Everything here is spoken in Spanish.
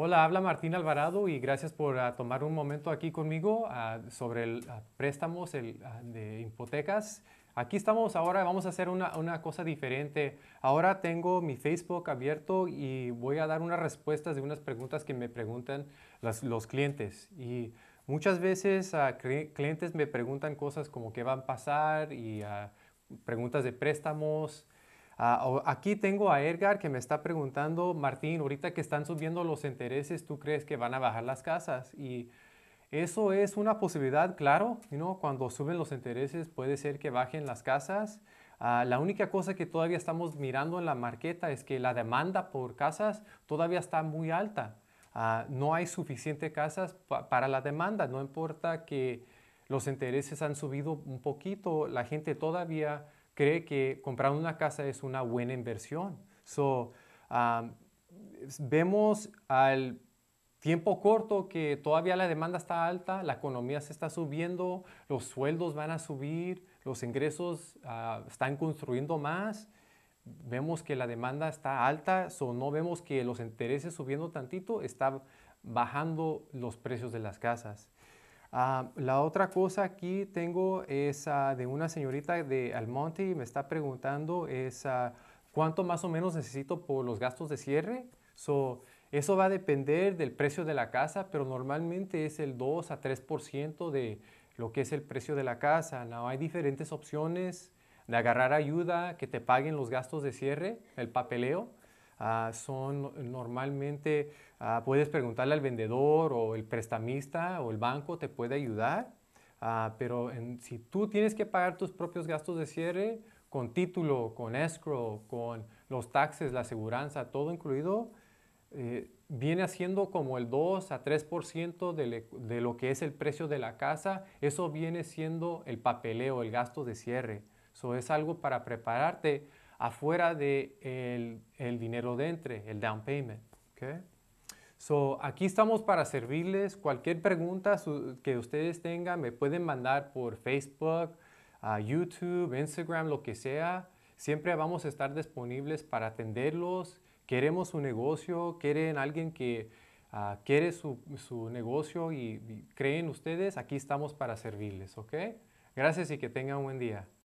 Hola, habla Martín Alvarado y gracias por ah, tomar un momento aquí conmigo ah, sobre el, ah, préstamos el, de hipotecas. Aquí estamos ahora, vamos a hacer una, una, cosa diferente. Ahora tengo mi Facebook abierto y voy a dar unas respuestas de unas preguntas que me preguntan los clientes. Y muchas veces clientes me preguntan cosas como qué van a pasar y preguntas de préstamos. Ah, aquí tengo a Edgar que me está preguntando, Martín, ahorita que están subiendo los intereses, ¿tú crees que van a bajar las casas? Y eso es una posibilidad, claro, cuando suben los intereses puede ser que bajen las casas. Ah, la única cosa que todavía estamos mirando en la marqueta es que la demanda por casas todavía está muy alta. Ah, no hay suficiente casas para la demanda, no importa que los intereses han subido un poquito, la gente todavía cree que comprar una casa es una buena inversión. So, um, vemos al tiempo corto que todavía la demanda está alta, la economía se está subiendo, los sueldos van a subir, los ingresos ah, están construyendo más, vemos que la demanda está alta, no vemos que los intereses subiendo tantito, está bajando los precios de las casas. Ah, la otra cosa aquí tengo es ah, de una señorita de Almonte, y me está preguntando es ah, cuánto más o menos necesito por los gastos de cierre. eso va a depender del precio de la casa, pero normalmente es el 2 a 3% de lo que es el precio de la casa. hay diferentes opciones de agarrar ayuda, que te paguen los gastos de cierre, el papeleo. Ah, son normalmente, ah, puedes preguntarle al vendedor o el prestamista o el banco te puede ayudar, ah, pero si tú tienes que pagar tus propios gastos de cierre con título, con escrow, con los taxes, la aseguranza, todo incluido, eh, viene haciendo como el 2 a 3% de, de, lo que es el precio de la casa. Eso viene siendo el papeleo, el gasto de cierre. Eso es algo para prepararte afuera del de el, dinero de entre, el down payment. Okay? So, aquí estamos para servirles. Cualquier pregunta que ustedes tengan, me pueden mandar por Facebook, a YouTube, Instagram, lo que sea. Siempre vamos a estar disponibles para atenderlos. Queremos su negocio, quieren alguien que ah, quiere su, su negocio y, creen ustedes, aquí estamos para servirles, ¿ok? Gracias y que tengan un buen día.